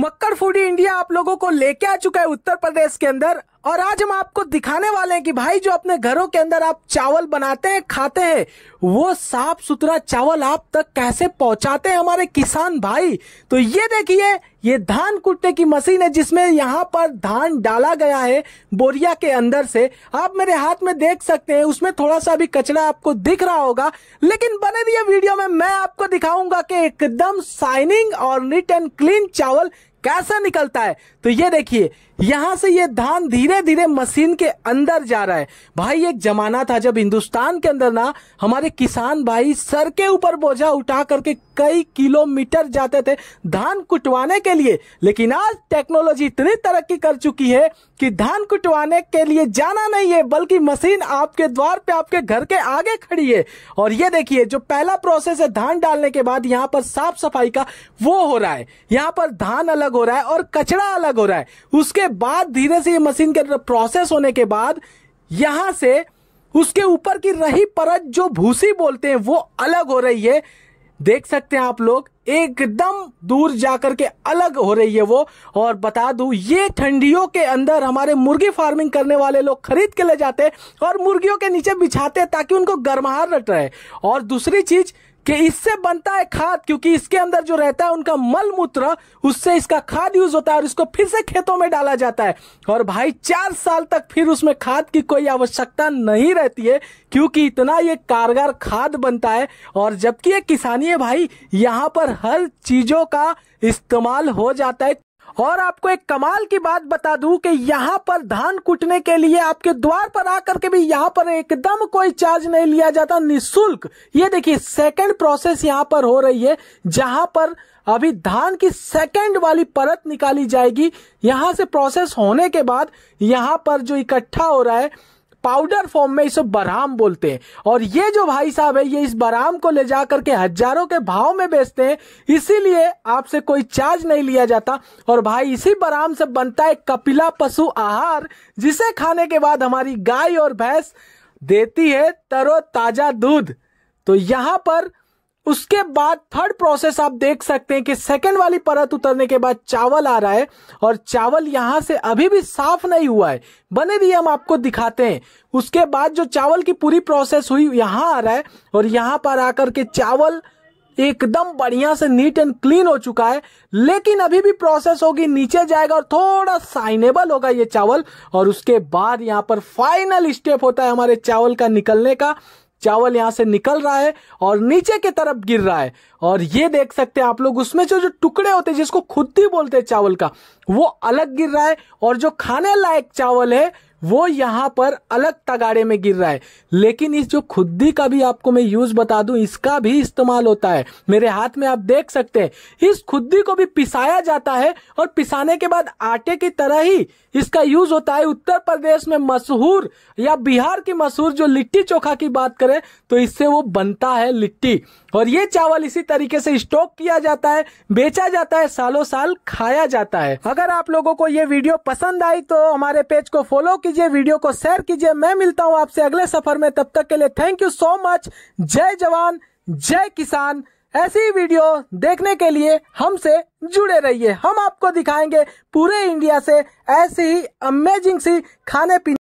मक्कर foodie India आप लोगों को लेके आ चुका है उत्तर प्रदेश के अंदर और आज हम आपको दिखाने वाले हैं कि भाई जो अपने घरों के अंदर आप चावल बनाते हैं खाते हैं वो साफ सुथरा चावल आप तक कैसे पहुंचाते हैं हमारे किसान भाई तो ये देखिए ये धान कूटने की मशीन है जिसमें यहाँ पर धान डाला गया है बोरिया के अंदर से आप मेरे हाथ में देख सकते हैं उसमें थोड़ा सा भी कचरा आपको दिख रहा होगा लेकिन बने दिए वीडियो में मैं आपको दिखाऊंगा कि एकदम शाइनिंग और नीट एंड क्लीन चावल कैसे निकलता है तो ये देखिए यहां से ये धान धीरे धीरे मशीन के अंदर जा रहा है भाई एक जमाना था जब हिंदुस्तान के अंदर ना हमारे किसान भाई सर के ऊपर बोझा उठा करके कई किलोमीटर जाते थे धान कुटवाने के लिए लेकिन आज टेक्नोलॉजी इतनी तरक्की कर चुकी है कि धान कुटवाने के लिए जाना नहीं है बल्कि मशीन आपके द्वार पे आपके घर के आगे खड़ी है और ये देखिए जो पहला प्रोसेस है धान डालने के बाद यहाँ पर साफ सफाई का वो हो रहा है यहाँ पर धान अलग हो रहा है और कचरा अलग हो रहा है उसके बाद धीरे से ये मशीन के प्रोसेस होने के बाद यहां से उसके ऊपर की रही परत जो भूसी बोलते हैं वो अलग हो रही है देख सकते हैं आप लोग एकदम दूर जाकर के अलग हो रही है वो और बता दूं ये ठंडियों के अंदर हमारे मुर्गी फार्मिंग करने वाले लोग खरीद के ले जाते और मुर्गियों के नीचे बिछाते ताकि उनको गर्माहट रहे और दूसरी चीज कि इससे बनता है खाद क्योंकि इसके अंदर जो रहता है उनका मल मूत्र उससे इसका खाद यूज होता है और इसको फिर से खेतों में डाला जाता है और भाई चार साल तक फिर उसमें खाद की कोई आवश्यकता नहीं रहती है क्योंकि इतना ये कारगर खाद बनता है और जबकि ये किसानी है भाई यहाँ पर हर चीजों का इस्तेमाल हो जाता है और आपको एक कमाल की बात बता दूं कि यहाँ पर धान कूटने के लिए आपके द्वार पर आकर के भी यहाँ पर एकदम कोई चार्ज नहीं लिया जाता निशुल्क ये देखिए सेकंड प्रोसेस यहाँ पर हो रही है जहां पर अभी धान की सेकंड वाली परत निकाली जाएगी यहां से प्रोसेस होने के बाद यहाँ पर जो इकट्ठा हो रहा है पाउडर फॉर्म में इसे बराम बोलते हैं और ये जो भाई साहब है ये इस बराम को ले जा करके हजारों के भाव में बेचते हैं इसीलिए आपसे कोई चार्ज नहीं लिया जाता और भाई इसी बराम से बनता है कपिला पशु आहार जिसे खाने के बाद हमारी गाय और भैंस देती है तरो ताजा दूध तो यहां पर उसके बाद थर्ड प्रोसेस आप देख सकते हैं कि सेकेंड वाली परत उतरने के बाद चावल आ रहा है और चावल यहां से अभी भी साफ नहीं हुआ है बने भी हम आपको दिखाते हैं उसके बाद जो चावल की पूरी प्रोसेस हुई यहां आ रहा है और यहां पर आकर के चावल एकदम बढ़िया से नीट एंड क्लीन हो चुका है लेकिन अभी भी प्रोसेस होगी नीचे जाएगा और थोड़ा साइनेबल होगा ये चावल और उसके बाद यहाँ पर फाइनल स्टेप होता है हमारे चावल का निकलने का चावल यहाँ से निकल रहा है और नीचे की तरफ गिर रहा है और ये देख सकते हैं आप लोग उसमें जो जो टुकड़े होते हैं जिसको खुद ही बोलते हैं चावल का वो अलग गिर रहा है और जो खाने लायक चावल है वो यहाँ पर अलग तगाड़े में गिर रहा है लेकिन इस जो खुद्दी का भी आपको मैं यूज बता दू इसका भी इस्तेमाल होता है मेरे हाथ में आप देख सकते हैं इस खुद्दी को भी पिसाया जाता है और पिसाने के बाद आटे की तरह ही इसका यूज होता है उत्तर प्रदेश में मशहूर या बिहार की मशहूर जो लिट्टी चोखा की बात करें तो इससे वो बनता है लिट्टी और ये चावल इसी तरीके से स्टॉक किया जाता है बेचा जाता है सालों साल खाया जाता है अगर आप लोगों को ये वीडियो पसंद आई तो हमारे पेज को फॉलो कीजिए कीजिए वीडियो को शेयर कीजिए मैं मिलता हूं आपसे अगले सफर में तब तक के लिए थैंक यू सो मच जय जवान जय किसान ऐसी वीडियो देखने के लिए हमसे जुड़े रहिए हम आपको दिखाएंगे पूरे इंडिया से ऐसी ही अमेजिंग सी खाने पीने